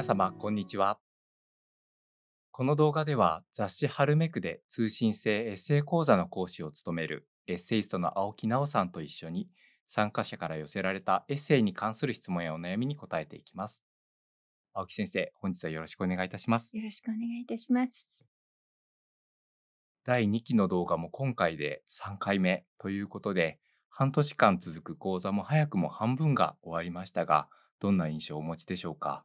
皆様、こんにちは。この動画では雑誌ハルメクで通信制エッセイ講座の講師を務めるエッセイストの青木奈さんと一緒に参加者から寄せられたエッセイに関する質問やお悩みに答えていきます。青木先生、本日はよろしくお願いいたします。よろしくお願いいたします。第2期の動画も今回で3回目ということで、半年間続く講座も早くも半分が終わりましたが、どんな印象をお持ちでしょうか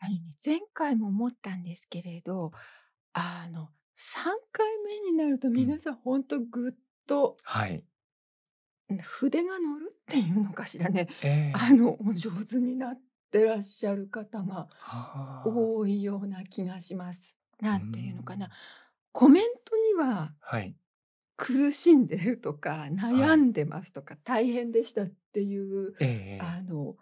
あのね、前回も思ったんですけれど、あの、3回目になると皆さん本当ぐっと、はい。筆が乗るっていうのかしらね、えー、あのお上手になってらっしゃる方が多いような気がします。なんていうのかな、コメントには、苦しんでるとか悩んでますとか、大変でしたっていう、あの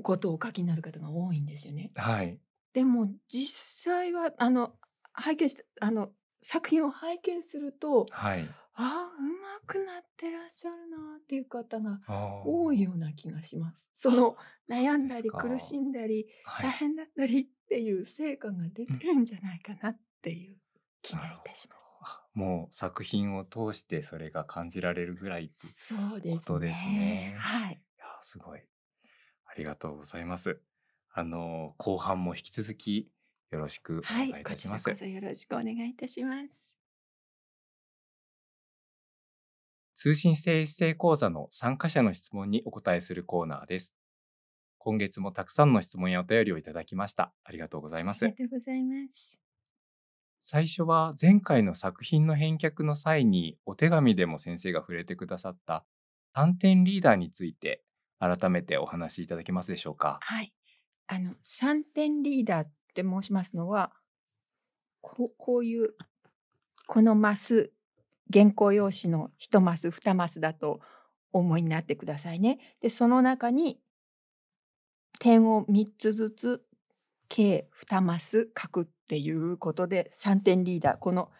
ことを書きになる方が多いんですよね。はい、でも実際はあの拝見したあの作品を拝見すると、はい、ああうまくなってらっしゃるなっていう方が多いような気がします。その悩んだり苦しんだり、大変だったりっていう成果が出てるんじゃないかなっていう気がいたします。うん、もう作品を通してそれが感じられるぐらいそうですね。はい。いやすごい。ありがとうございます。あの、後半も引き続きよろしくお願いいたします。はい、こちらこそよろしくお願いいたします。通信制エッ講座の参加者の質問にお答えするコーナーです。今月もたくさんの質問やお便りをいただきました。ありがとうございます。ありがとうございます。最初は前回の作品の返却の際にお手紙でも先生が触れてくださった短点リーダーについて改めてお話しいただけますでしょうか。はい。あの、3点リーダーって申しますのは、ここういう、このマス、原稿用紙の1マス、2マスだと思いになってくださいね。で、その中に点を3つずつ計2マス書くっていうことで3点リーダーこの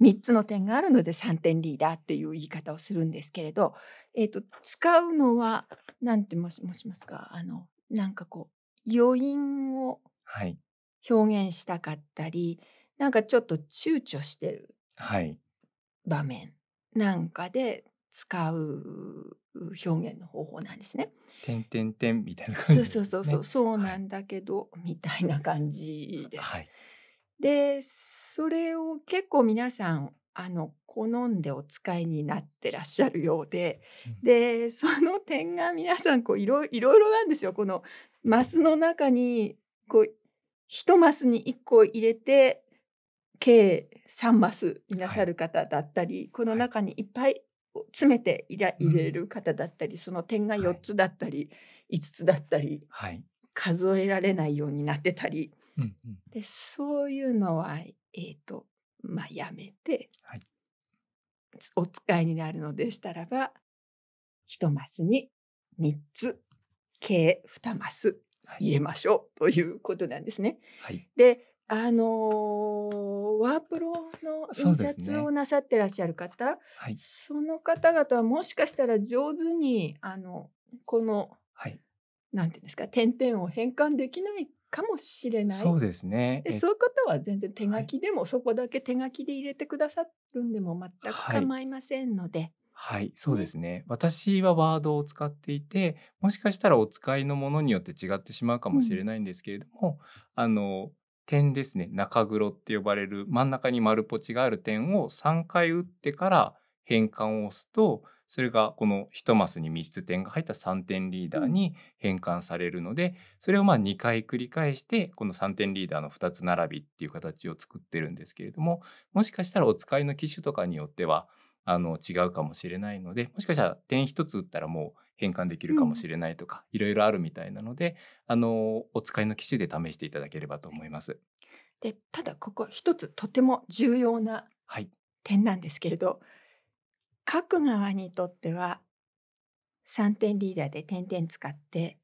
3つの点があるので3点リーダーっていう言い方をするんですけれど、えーと、使うのは何て申しますかあのなんかこう余韻を表現したかったり、はい、なんかちょっと躊躇してる場面なんかで使う表現の方法なんですね。みたいな感じ、ね、そうそうそうそう、そうなんだけど、はい、みたいな感じです。はいでそれを結構皆さんあの好んでお使いになってらっしゃるようで、でその点が皆さんこういろいろなんですよこのマスの中にこう1マスに1個入れて計3マスいなさる方だったり、はい、この中にいっぱい詰めていら入れる方だったり、うん、その点が4つだったり、はい、5つだったり、はい、数えられないようになってたりでそういうのは、えーとまあ、やめて、はい、お使いになるのでしたらば1マスに3つ計2マス入れましょう、はい、ということなんですね。はい、であのー、ワープロの印刷をなさってらっしゃる方そ、ねはい、その方々はもしかしたら上手にあのこの、はい、なんていうんですか点々を変換できないかもしれない。そうですね。でそういう方は全然手書きでも、そこだけ手書きで入れてくださるんでも全く構いませんので。はい、はい、そうですね、ね、私はワードを使っていてもしかしたらお使いのものによって違ってしまうかもしれないんですけれども、うん、あの点ですね中黒って呼ばれる真ん中に丸ポチがある点を3回打ってから変換を押すとそれがこの1マスに3つ点が入った3点リーダーに変換されるので、それをま2回繰り返してこの3点リーダーの2つ並びっていう形を作ってるんですけれどももしかしたらお使いの機種とかによってはあの違うかもしれないのでもしかしたら点1つ打ったらもう変換できるかもしれないとか、いろいろあるみたいなのであのお使いの機種で試していただければと思います。でただここ一つとても重要な点なんですけれど、はい各側にとっては3点リーダーで点々使って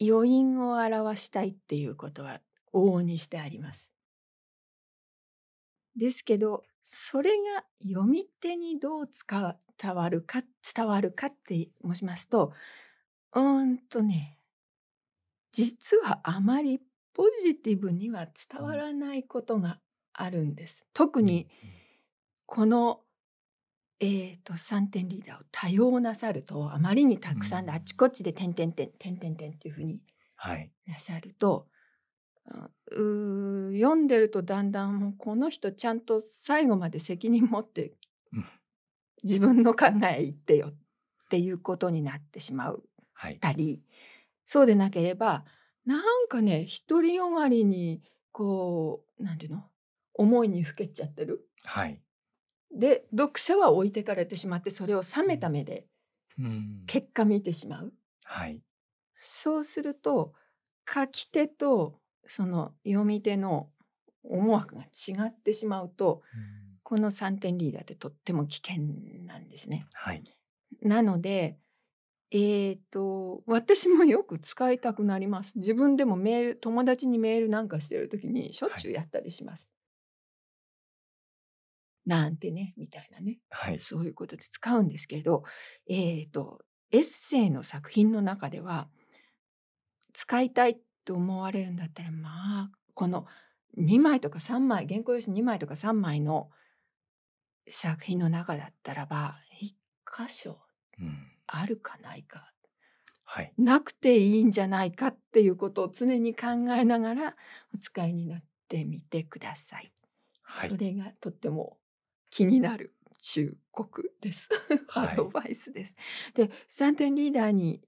余韻を表したいっていうことは往々にしてあります。ですけどそれが読み手にどう伝わるか伝わるかって申しますとうんとね実はあまりポジティブには伝わらないことがあるんです。特にこのえーと、3点リーダーを多用なさるとあまりにたくさんで、あちこちで点点点点点点っていうふうになさると、はい、う読んでるとだんだんもうこの人ちゃんと最後まで責任持って自分の考え言ってよっていうことになってしまうたり、はい、そうでなければなんかね独りよがりにこう何て言うの思いにふけちゃってる。はいで読者は置いてかれてしまってそれを冷めた目で結果見てしまう、うんはい、そうすると書き手とその読み手の思惑が違ってしまうと、うん、この3点リーダーってとっても危険なんですね。はい、なのでえーと、私もよく使いたくなります自分でもメール友達にメールなんかしてる時にしょっちゅうやったりします、なんてねみたいなね、はい、そういうことで使うんですけれど、えーと、エッセイの作品の中では使いたいと思われるんだったらまあこの2枚とか3枚原稿用紙2枚とか3枚の作品の中だったらば1箇所あるかないか、うん、はい、なくていいんじゃないかっていうことを常に考えながらお使いになってみてください。はい、それがとっても気になる忠告です。アドバイスです。はい、で3点リーダーに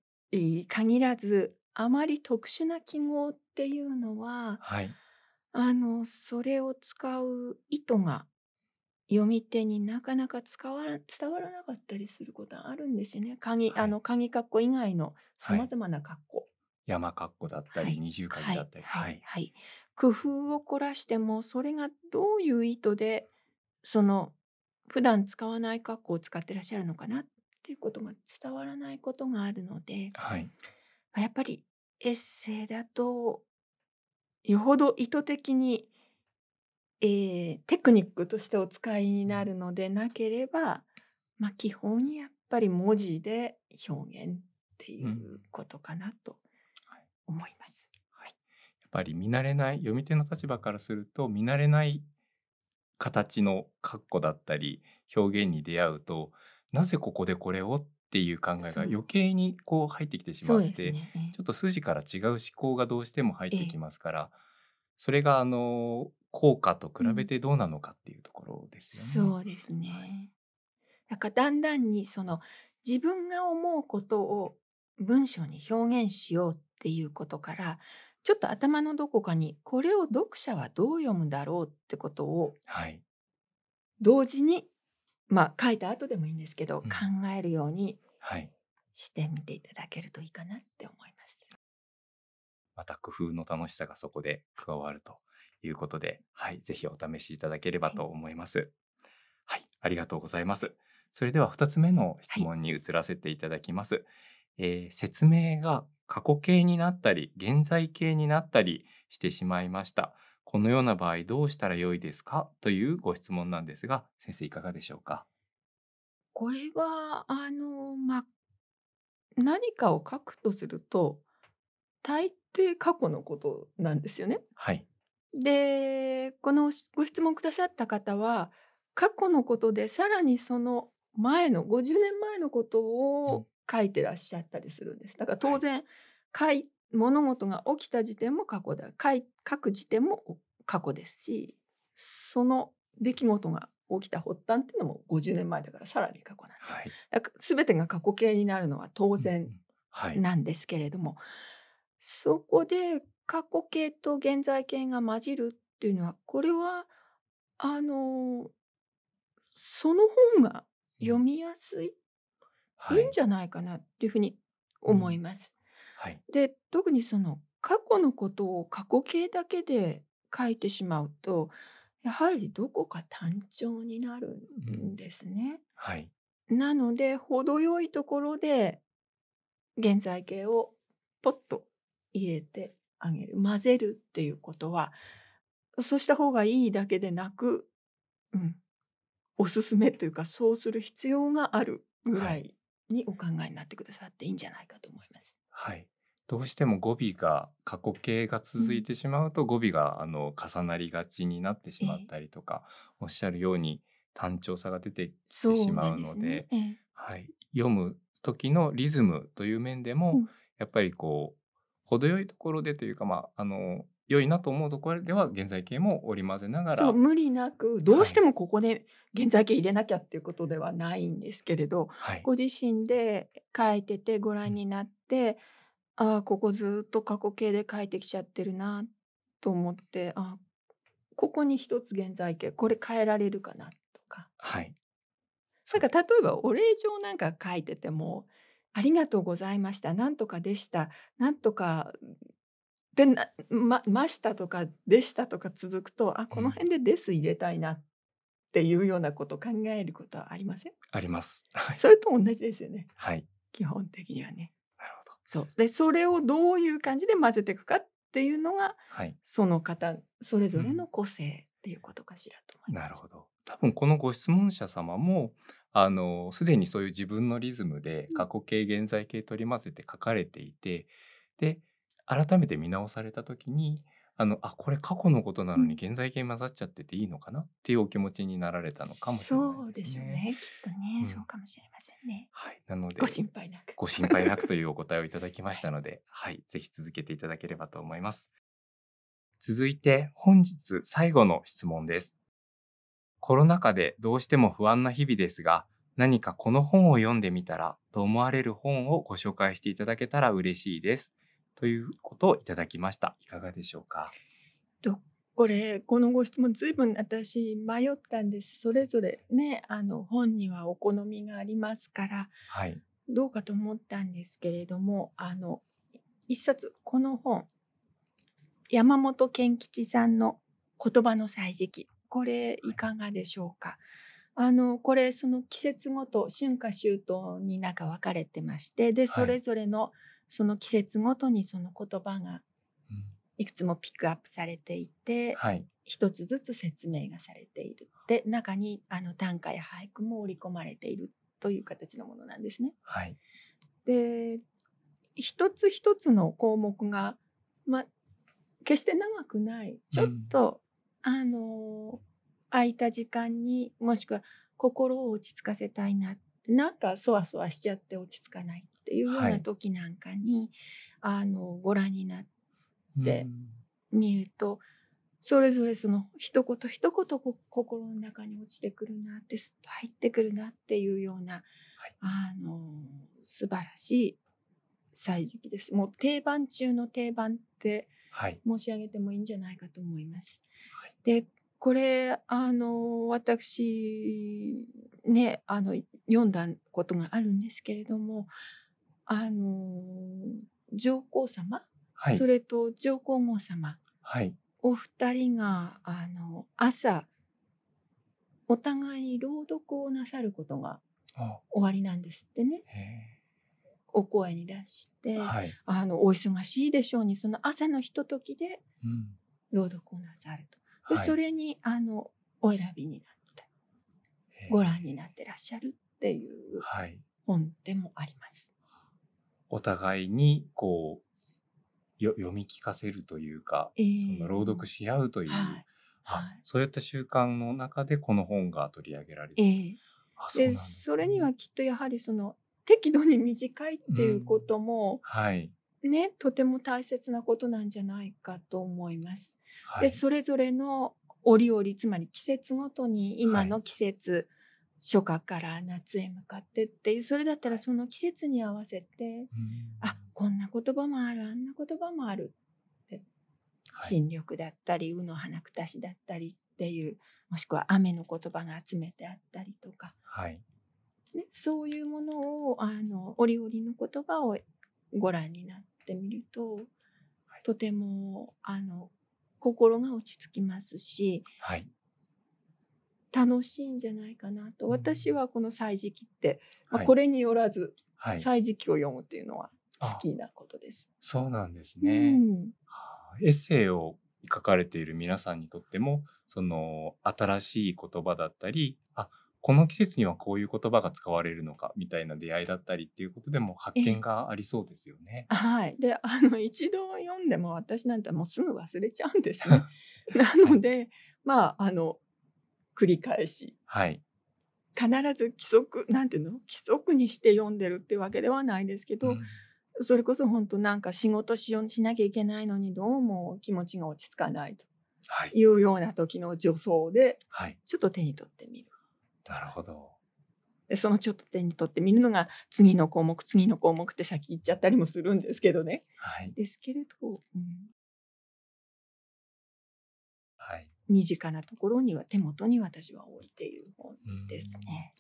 限らずあまり特殊な記号っていうのは、はい、あのそれを使う意図が読み手になかなか伝わらなかったりすることあるんですよね。鍵、はい、あの鍵括弧以外のさまざまな括弧、はい。山括弧だったり、二重鍵だったり、はい、はい、工夫を凝らしても、それがどういう意図で。その普段使わない格好を使ってらっしゃるのかなっていうことが伝わらないことがあるので、はい、やっぱりエッセイだとよほど意図的に、えー、テクニックとしてお使いになるのでなければ、まあ、基本やっぱり文字で表現っていうことかなと思います。うんはい、やっぱり見慣れない読み手の立場からすると見慣れない形の括弧だったり表現に出会うとなぜここでこれをっていう考えが余計にこう入ってきてしまって、ねえちょっと筋から違う思考がどうしても入ってきますから、え、それがあの効果と比べてどうなのかっていうところですよね。そうですね、はい、なんかだんだんにその自分が思うことを文章に表現しようっていうことからちょっと頭のどこかにこれを読者はどう読むだろうってことを、同時に、まあ、書いた後でもいいんですけど、うん、考えるようにしてみていただけるといいかなって思います。また工夫の楽しさがそこで加わるということで、はい、ぜひお試しいただければと思います。はい、はい、ありがとうございます。それでは2つ目の質問に移らせていただきます。はい、えー、説明が過去形になったり現在形になったりしてしまいました。このような場合どうしたらよいですかというご質問なんですが先生いかがでしょうかこれはあの、まあ、何かを書くとすると大抵過去のことなんですよね。はい、でこのご質問くださった方は過去のことでさらにその前の50年前のことを書いてらっしゃったりするんですだから当然、はい、物事が起きた時点も過去だ書く時点も過去ですしその出来事が起きた発端っていうのも50年前だからさらに過去なんです、はい、か全てが過去形になるのは当然なんですけれども、うんはい、そこで過去形と現在形が混じるっていうのはこれはあのその本が読みやすいっいいんじゃないかなっていうふうに思います。はい、で特にその過去のことを過去形だけで書いてしまうとやはりどこか単調になるんですね。うんはい、なので程よいところで現在形をポッと入れてあげる混ぜるっていうことはそうした方がいいだけでなく、うん、おすすめというかそうする必要があるぐらいにお考えになってくださっていいんじゃないかと思います。はい、どうしても語尾が過去形が続いてしまうと語尾があの重なりがちになってしまったりとか、おっしゃるように単調さが出てきてしまうので、ね、はい、読む時のリズムという面でも、やっぱりこう程よいところでというか、まあ、あの良いなと思うところでは現在形も織り交ぜながらそう無理なくどうしてもここで現在形入れなきゃっていうことではないんですけれど、はい、ご自身で書いててご覧になって、うん、ああここずっと過去形で書いてきちゃってるなと思ってあここに一つ現在形これ変えられるかなとか。はい、それから例えばお礼状なんか書いてても「ありがとうございました」「なんとかでした」「なんとかでまましたとかでしたとか続くとあこの辺でです入れたいなっていうようなこと考えることはありませんあります、はい、それと同じですよねはい基本的にはねなるほどそうでそれをどういう感じで混ぜていくかっていうのが、はい、その方それぞれの個性っていうことかしらと思います、うん、なるほど多分このご質問者様もあのすでにそういう自分のリズムで過去形現在形取り混ぜて書かれていて、で改めて見直された時にあのあこれ過去のことなのに現在形混ざっちゃってていいのかなっていうお気持ちになられたのかもしれないですね。そうでしょうねきっとね、うん、そうかもしれませんね。はいなのでご心配なくご心配なくというお答えをいただきましたので、はい、はい、ぜひ続けていただければと思います。続いて本日最後の質問です。コロナ禍でどうしても不安な日々ですが、何かこの本を読んでみたらと思われる本をご紹介していただけたら嬉しいです。ということをいただきましたいかがでしょうかこれこのご質問ずいぶん私迷ったんですそれぞれねあの本にはお好みがありますから、はい、どうかと思ったんですけれどもあの一冊この本山本健吉さんの言葉の歳時記これいかがでしょうか、はい、あのこれその季節ごと春夏秋冬になんか分かれてましてでそれぞれのその季節ごとにその言葉がいくつもピックアップされていて、はい、一つずつ説明がされているで中にあの短歌や俳句も織り込まれているという形のものなんですね。はい、で一つ一つの項目が、ま、決して長くないちょっと、うん、あの空いた時間にもしくは心を落ち着かせたいななんかそわそわしちゃって落ち着かないっていうような時なんかに、はい、あのご覧になってみると、うん、それぞれその一言一言心の中に落ちてくるなってと入ってくるなっていうような、はい、あの素晴らしい歳時期です。もう定番中の定番って申し上げてもいいんじゃないかと思います。はい、でこれあの私ねあの読んだことがあるんですけれどもあの上皇様、はい、それと上皇后様、はい、お二人があの朝お互いに朗読をなさることが終わりなんですってね。お声に出して、はい、あのお忙しいでしょうにその朝のひとときで朗読をなさると、うん、で、それにあのお選びになってご覧になってらっしゃるっていう本でもあります。お互いにこうよ読み聞かせるというか、えー、その朗読し合うという、はいはい、そういった習慣の中でこの本が取り上げられて、えー、そで、ね、それにはきっとやはりその適度に短いっていうことも、うん、はい、ね、とても大切なことなんじゃないかと思います。はい、でそれぞれの折々つまり季節ごとに今の季節、初夏から夏へ向かってっていうそれだったらその季節に合わせて、うん、あこんな言葉もあるあんな言葉もあるって、はい、新緑だったり「うの花くたし」だったりっていうもしくは雨の言葉が集めてあったりとか、はい、ね、そういうものをあの折々の言葉をご覧になってみると、とてもあの心が落ち着きますし、はい、楽しいんじゃないかなと私はこの「歳時記」って、まあ、これによらず「はい、歳時記」を読むというのは好きなことです。そうなんですね、うん、エッセイを書かれている皆さんにとってもその新しい言葉だったりあこの季節にはこういう言葉が使われるのかみたいな出会いだったりっていうことでも発見がありそうですよね。はい、であの一度読んでも私なんてもうすぐ忘れちゃうんですね。なので、はい、まああの繰り返し、はい、必ず規則なんていうの規則にして読んでるってわけではないですけど、うん、それこそ本当なんか仕事しようしなきゃいけないのにどうも気持ちが落ち着かないというような時の助走で、ちょっと手に取ってみる。なるほどそのちょっと手に取ってみるのが次の項目次の項目って先言っちゃったりもするんですけどね。はい、ですけれど、うん、身近なところには手元に私は置いている本ですね。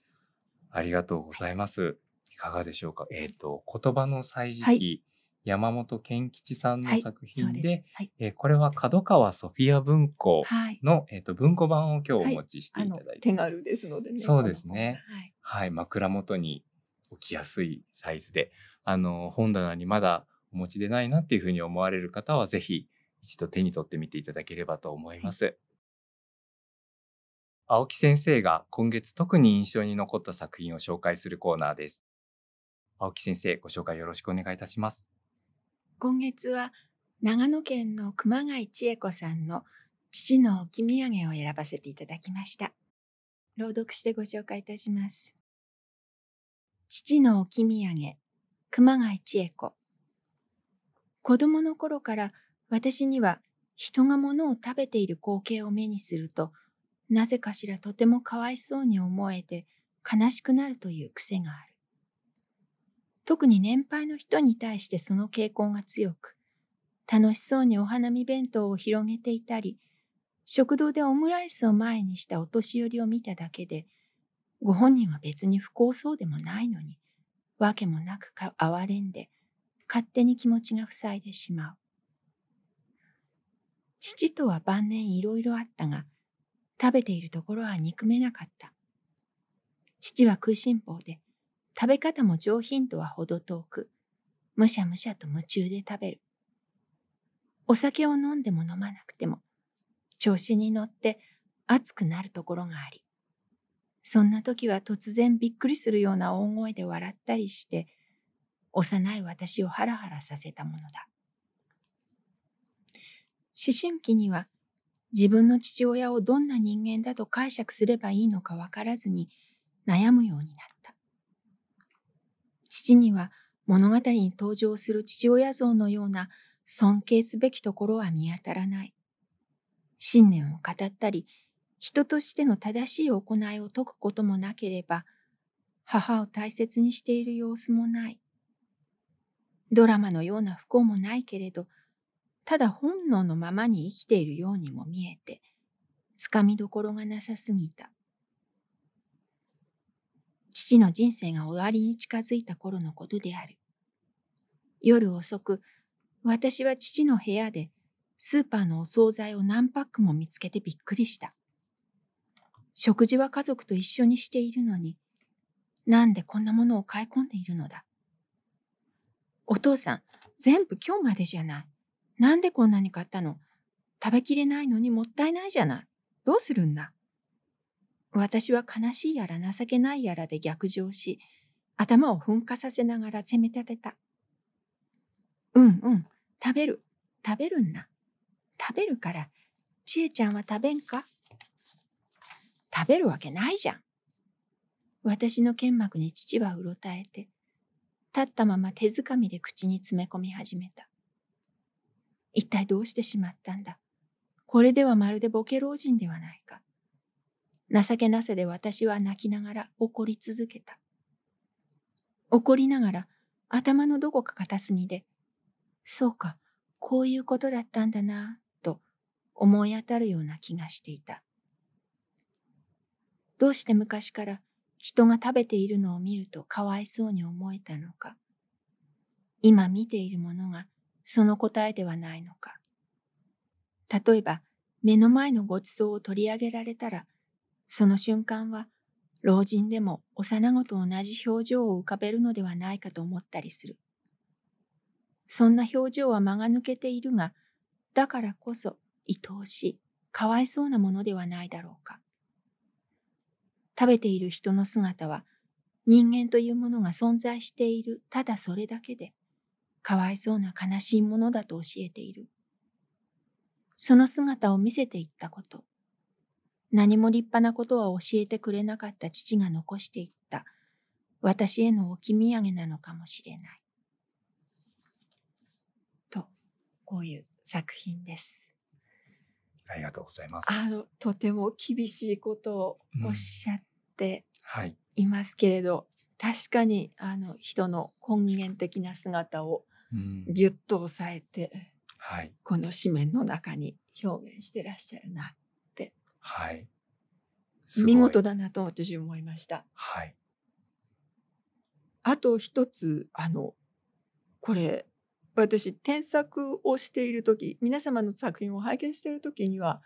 ありがとうございます。いかがでしょうか。えっ、ー、と言葉の歳時記、はい、山本健吉さんの作品で、はいはい、えー、これは角川ソフィア文庫の、えっ、ー、と文庫版を今日お持ちしていただいて、手軽ですのでね。そうですね。はい、枕元に置きやすいサイズで、あの本棚にまだお持ちでないなっていうふうに思われる方はぜひ一度手に取ってみていただければと思います。青木先生が今月特に印象に残った作品を紹介するコーナーです。青木先生、ご紹介よろしくお願いいたします。今月は長野県の熊谷千恵子さんの父の置き土産を選ばせていただきました。朗読してご紹介いたします。父の置き土産、熊谷千恵子。子供の頃から私には人が物を食べている光景を目にするとなぜかしらとてもかわいそうに思えて悲しくなるという癖がある。特に年配の人に対してその傾向が強く、楽しそうにお花見弁当を広げていたり、食堂でオムライスを前にしたお年寄りを見ただけで、ご本人は別に不幸そうでもないのに、わけもなくか哀れんで、勝手に気持ちが塞いでしまう。父とは晩年いろいろあったが、食べているところは憎めなかった。父は食いしん坊で、食べ方も上品とはほど遠く、むしゃむしゃと夢中で食べる。お酒を飲んでも飲まなくても、調子に乗って熱くなるところがあり、そんな時は突然びっくりするような大声で笑ったりして、幼い私をハラハラさせたものだ。思春期には自分の父親をどんな人間だと解釈すればいいのか分からずに悩むようになった父には物語に登場する父親像のような尊敬すべきところは見当たらない信念を語ったり人としての正しい行いを説くこともなければ母を大切にしている様子もないドラマのような不幸もないけれどただ本能のままに生きているようにも見えて、つかみどころがなさすぎた。父の人生が終わりに近づいた頃のことである。夜遅く、私は父の部屋でスーパーのお惣菜を何パックも見つけてびっくりした。食事は家族と一緒にしているのに、なんでこんなものを買い込んでいるのだ。お父さん、全部今日までじゃない。なんでこんなに買ったの食べきれないのにもったいないじゃない。どうするんだ私は悲しいやら情けないやらで逆上し、頭を噴火させながら責め立てた。うんうん、食べる、食べるんだ。食べるから、ちえちゃんは食べんか食べるわけないじゃん。私の剣幕に父はうろたえて、立ったまま手づかみで口に詰め込み始めた。一体どうしてしまったんだ。これではまるでボケ老人ではないか。情けなせで私は泣きながら怒り続けた。怒りながら頭のどこか片隅で、そうか、こういうことだったんだな、と思い当たるような気がしていた。どうして昔から人が食べているのを見るとかわいそうに思えたのか。今見ているものがその答えではないのか。例えば、目の前のごちそうを取り上げられたら、その瞬間は、老人でも幼子と同じ表情を浮かべるのではないかと思ったりする。そんな表情は間が抜けているが、だからこそ愛おしい、かわいそうなものではないだろうか。食べている人の姿は、人間というものが存在しているただそれだけで、かわいそうな悲しいものだと教えている。その姿を見せていったこと。何も立派なことは教えてくれなかった父が残していった私への置き土産なのかもしれない。と、こういう作品です。ありがとうございます。あの、とても厳しいことをおっしゃっていますけれど、うんはい、確かにあの人の根源的な姿をぎゅっと押さえて、はい、この紙面の中に表現してらっしゃるなって、はい、見事だなと私思いました。はい、あと一つあのこれ私添削をしている時皆様の作品を拝見している時には、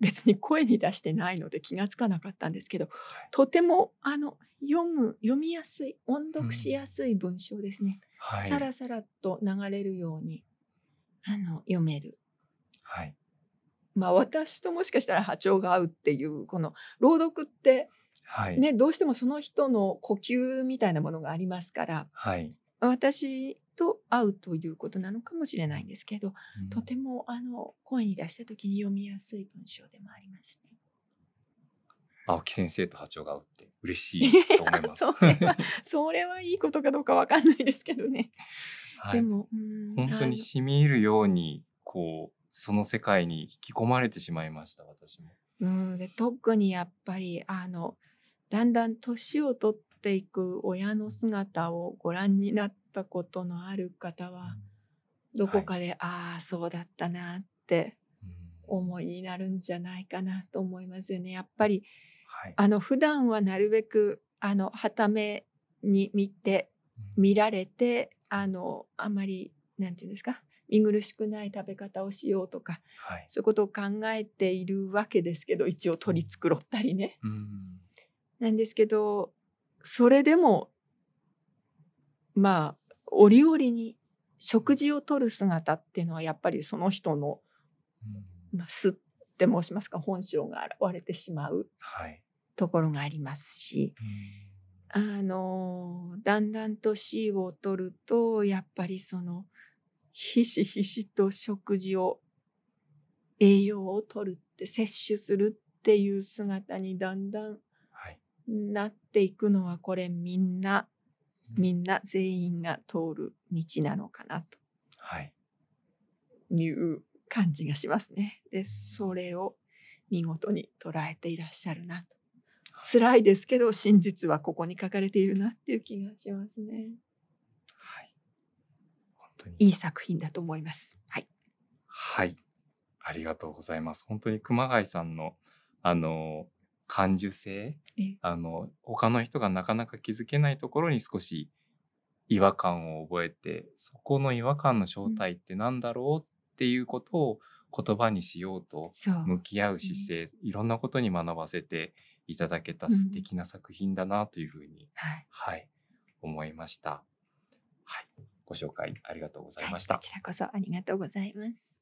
別に声に出してないので気が付かなかったんですけど、とてもあの読む読みやすい音読しやすい文章ですね、うんはい、さらさらと流れるようにあの読める。はいまあ、私ともしかしたら波長が合うっていうこの朗読ってはいね、どうしてもその人の呼吸みたいなものがありますから、はい、私と合うということなのかもしれないんですけど、うん、とてもあの声に出した時に読みやすい文章でもありますね。青木先生と波長が合うって嬉しいと思います。それはそれはいいことかどうかわかんないですけどね。はい、でも本当に染み入るようにこうその世界に引き込まれてしまいました私も。うんで特にやっぱりあのだんだん年を取っていく親の姿をご覧になっしたことのある方はどこかで、はい、ああそうだったなって思いになるんじゃないかなと思いますよね。やっぱり、はい、あの普段はなるべくあの旗目に見て見られてあのあまりなんて言うんですか見苦しくない食べ方をしようとか、はい、そういうことを考えているわけですけど一応取り繕ったりね、うん。なんですけどそれでもまあ折々に食事をとる姿っていうのはやっぱりその人の、まあ、すって申しますか本性が現れてしまうところがありますし、はい、あのだんだん年を取るとやっぱりそのひしひしと食事を栄養を取るって摂取するっていう姿にだんだんなっていくのはこれみんなみんな全員が通る道なのかなと、はい、いう感じがしますね。でそれを見事に捉えていらっしゃるなと辛いですけど真実はここに書かれているなっていう気がしますね。はい、本当にいい作品だと思います。はい、はい、ありがとうございます。本当に熊谷さんのあの感受性あの他の人がなかなか気づけないところに少し違和感を覚えてそこの違和感の正体って何だろうっていうことを言葉にしようと向き合う姿勢、ね、いろんなことに学ばせていただけた素敵な作品だなというふうに、うんはい、はい、思いました。はい、ご紹介ありがとうございました、はい、こちらこそありがとうございます。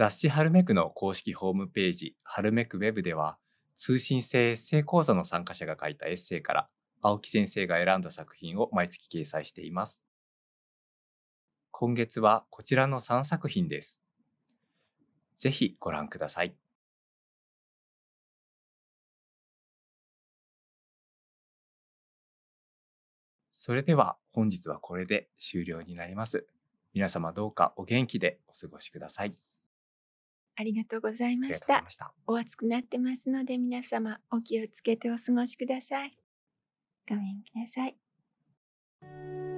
雑誌ハルメクの公式ホームページ、ハルメクウェブでは、通信制エッセイ講座の参加者が書いたエッセイから、青木先生が選んだ作品を毎月掲載しています。今月はこちらの3作品です。ぜひご覧ください。それでは本日はこれで終了になります。皆様どうかお元気でお過ごしください。ありがとうございました。お暑くなってますので、皆様お気をつけてお過ごしください。ごめんください。